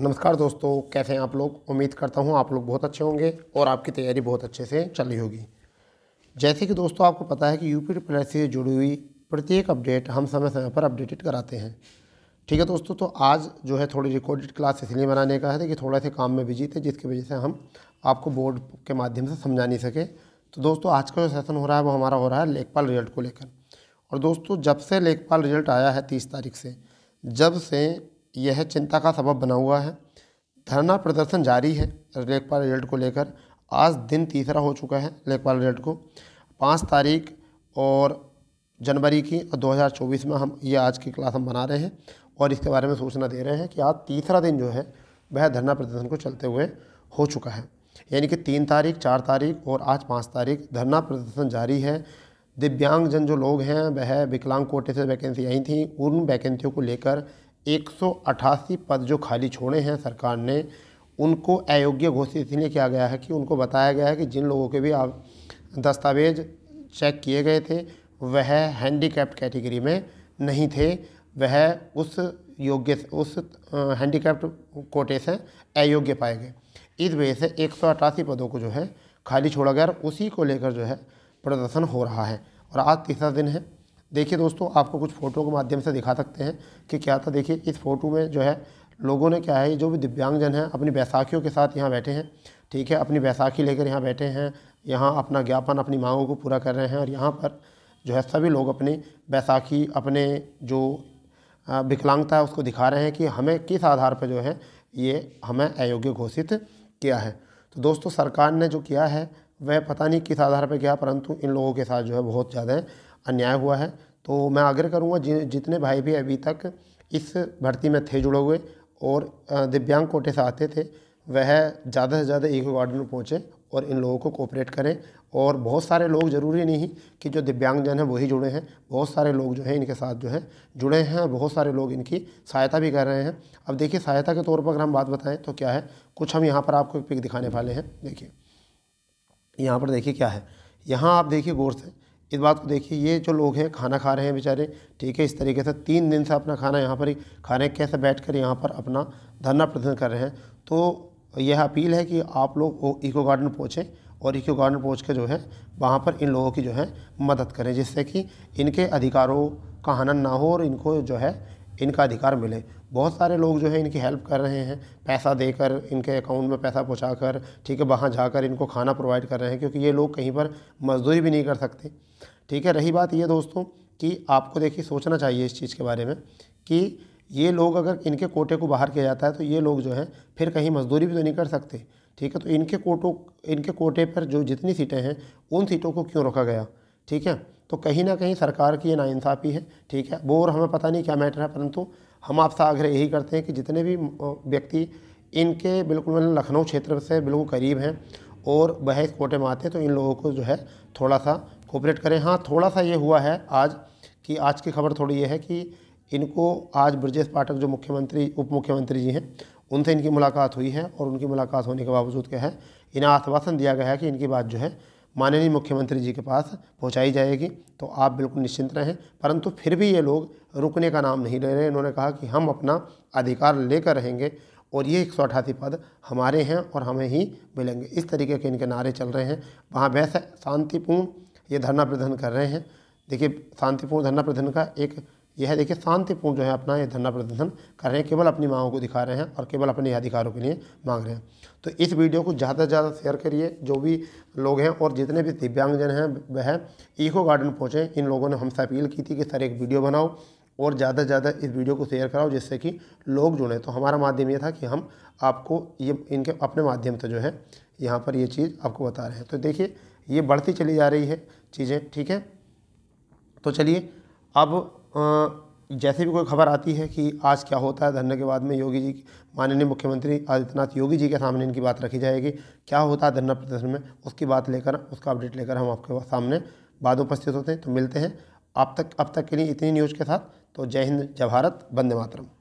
नमस्कार दोस्तों कैसे हैं आप लोग उम्मीद करता हूं आप लोग बहुत अच्छे होंगे और आपकी तैयारी बहुत अच्छे से चल रही होगी जैसे कि दोस्तों आपको पता है कि यूपी ट्रिपल से जुड़ी हुई प्रत्येक अपडेट हम समय समय पर अपडेटेड कराते हैं ठीक है दोस्तों तो आज जो है थोड़ी रिकॉर्डेड क्लास इसलिए बनाने का है कि थोड़ा से काम में बिजी थे जिसकी वजह से हम आपको बोर्ड के माध्यम से समझा नहीं सके तो दोस्तों आज का जो सेशन हो रहा है वो हमारा हो रहा है लेखपाल रिजल्ट को लेकर और दोस्तों जब से लेखपाल रिजल्ट आया है तीस तारीख से जब से यह चिंता का सबब बना हुआ है धरना प्रदर्शन जारी है लेखपाल रिजल्ट को लेकर आज दिन तीसरा हो चुका है लेखपाल रिजल्ट को पाँच तारीख और जनवरी की और 2024 में हम ये आज की क्लास हम बना रहे हैं और इसके बारे में सूचना दे रहे हैं कि आज तीसरा दिन जो है वह धरना प्रदर्शन को चलते हुए हो चुका है यानी कि तीन तारीख चार तारीख और आज पाँच तारीख धरना प्रदर्शन जारी है दिव्यांग जन जो लोग हैं वह विकलांग कोटे से वैकेंसी आई थी उन वैकेंसियों को लेकर 188 पद जो खाली छोड़े हैं सरकार ने उनको अयोग्य घोषित इसलिए किया गया है कि उनको बताया गया है कि जिन लोगों के भी आप दस्तावेज चेक किए गए थे वह हैंडीकैप्ड कैटेगरी में नहीं थे वह उस योग्य उस कैप्ट कोटे से अयोग्य पाए गए इस वजह से एक पदों को जो है खाली छोड़ा गया और उसी को लेकर जो है प्रदर्शन हो रहा है और आज तीसरा दिन है देखिए दोस्तों आपको कुछ फ़ोटो के माध्यम से दिखा सकते हैं कि क्या था देखिए इस फ़ोटो में जो है लोगों ने क्या है जो भी दिव्यांगजन हैं अपनी बैसाखियों के साथ यहाँ बैठे हैं ठीक है अपनी बैसाखी लेकर यहाँ बैठे हैं यहाँ अपना ज्ञापन अपनी मांगों को पूरा कर रहे हैं और यहाँ पर जो है सभी लोग अपनी बैसाखी अपने जो विकलांगता है उसको दिखा रहे हैं कि हमें किस आधार पर जो है ये हमें अयोग्य घोषित किया है तो दोस्तों सरकार ने जो किया है वह पता नहीं किस आधार पर किया परंतु इन लोगों के साथ जो है बहुत ज़्यादा अन्याय हुआ है तो मैं आग्रह करूँगा जि, जितने भाई भी अभी तक इस भर्ती में थे जुड़े हुए और दिव्यांग कोटे से आते थे वह ज़्यादा से ज़्यादा एक गार्डन में पहुँचे और इन लोगों को कोऑपरेट करें और बहुत सारे लोग ज़रूरी नहीं कि जो दिव्यांगजन हैं वही जुड़े हैं बहुत सारे लोग जो हैं इनके साथ जो हैं जुड़े हैं बहुत सारे लोग इनकी सहायता भी कर रहे हैं अब देखिए सहायता के तौर पर अगर हम बात बताएं तो क्या है कुछ हम यहाँ पर आपको एक पिक दिखाने वाले हैं देखिए यहाँ पर देखिए क्या है यहाँ आप देखिए गौर से इस बात को देखिए ये जो लोग हैं खाना खा रहे हैं बेचारे ठीक है इस तरीके से तीन दिन से अपना खाना यहाँ पर ही खाने कैसे बैठ कर यहाँ पर अपना धरना प्रदर्शन कर रहे हैं तो यह अपील है कि आप लोग इको गार्डन पहुँचें और इको गार्डन पहुँच कर जो है वहाँ पर इन लोगों की जो है मदद करें जिससे कि इनके अधिकारों का हनन ना हो और इनको जो है इनका अधिकार मिले बहुत सारे लोग जो है इनकी हेल्प कर रहे हैं पैसा देकर इनके अकाउंट में पैसा पहुँचा कर ठीक है वहाँ जाकर इनको खाना प्रोवाइड कर रहे हैं क्योंकि ये लोग कहीं पर मजदूरी भी नहीं कर सकते ठीक है रही बात ये दोस्तों कि आपको देखिए सोचना चाहिए इस चीज़ के बारे में कि ये लोग अगर इनके कोटे को बाहर किया जाता है तो ये लोग जो है फिर कहीं मजदूरी भी तो नहीं कर सकते ठीक है तो इनके कोटों इनके कोटे पर जो जितनी सीटें हैं उन सीटों को क्यों रखा गया ठीक है तो कहीं ना कहीं सरकार की ये नाइंसाफ़ी है ठीक है वो और हमें पता नहीं क्या मैटर है परंतु हम आपसे आग्रह यही करते हैं कि जितने भी व्यक्ति इनके बिल्कुल मतलब लखनऊ क्षेत्र से बिल्कुल करीब हैं और वह इस कोटे में आते हैं तो इन लोगों को जो है थोड़ा सा कोऑपरेट करें हाँ थोड़ा सा ये हुआ है आज कि आज की खबर थोड़ी ये है कि इनको आज ब्रजेश पाठक जो मुख्यमंत्री उप मुख्यमंत्री जी हैं उनसे इनकी मुलाकात हुई है और उनकी मुलाकात होने के बावजूद क्या है इन्हें आश्वासन दिया गया है कि इनकी बात जो है माननीय मुख्यमंत्री जी के पास पहुंचाई जाएगी तो आप बिल्कुल निश्चिंत रहें परंतु फिर भी ये लोग रुकने का नाम नहीं ले रहे इन्होंने कहा कि हम अपना अधिकार लेकर रहेंगे और ये एक पद हमारे हैं और हमें ही मिलेंगे इस तरीके के इनके नारे चल रहे हैं वहाँ वैसे शांतिपूर्ण ये धरना प्रदर्शन कर रहे हैं देखिए शांतिपूर्ण धरना प्रदर्शन का एक यह है देखिए शांतिपूर्ण जो है अपना ये धरना प्रदर्शन कर रहे हैं केवल अपनी मांगों को दिखा रहे हैं और केवल अपने अधिकारों के लिए मांग रहे हैं तो इस वीडियो को ज़्यादा से ज़्यादा शेयर करिए जो भी लोग हैं और जितने भी दिव्यांगजन हैं वह ईको गार्डन पहुँचे इन लोगों ने हमसे अपील की थी कि सर एक वीडियो बनाओ और ज़्यादा से ज़्यादा इस वीडियो को शेयर कराओ जिससे कि लोग जुड़ें तो हमारा माध्यम ये था कि हम आपको ये इनके अपने माध्यम से जो है यहाँ पर ये चीज़ आपको बता रहे हैं तो देखिए ये बढ़ती चली जा रही है चीज़ें ठीक है तो चलिए अब जैसे भी कोई खबर आती है कि आज क्या होता है धरने के बाद में योगी जी माननीय मुख्यमंत्री आदित्यनाथ योगी जी के सामने इनकी बात रखी जाएगी क्या होता है धरना प्रदर्शन में उसकी बात लेकर उसका अपडेट लेकर हम आपके सामने बाद उपस्थित होते हैं तो मिलते हैं अब तक अब तक के लिए इतनी न्यूज़ के साथ तो जय हिंद जय भारत वंदे मातरम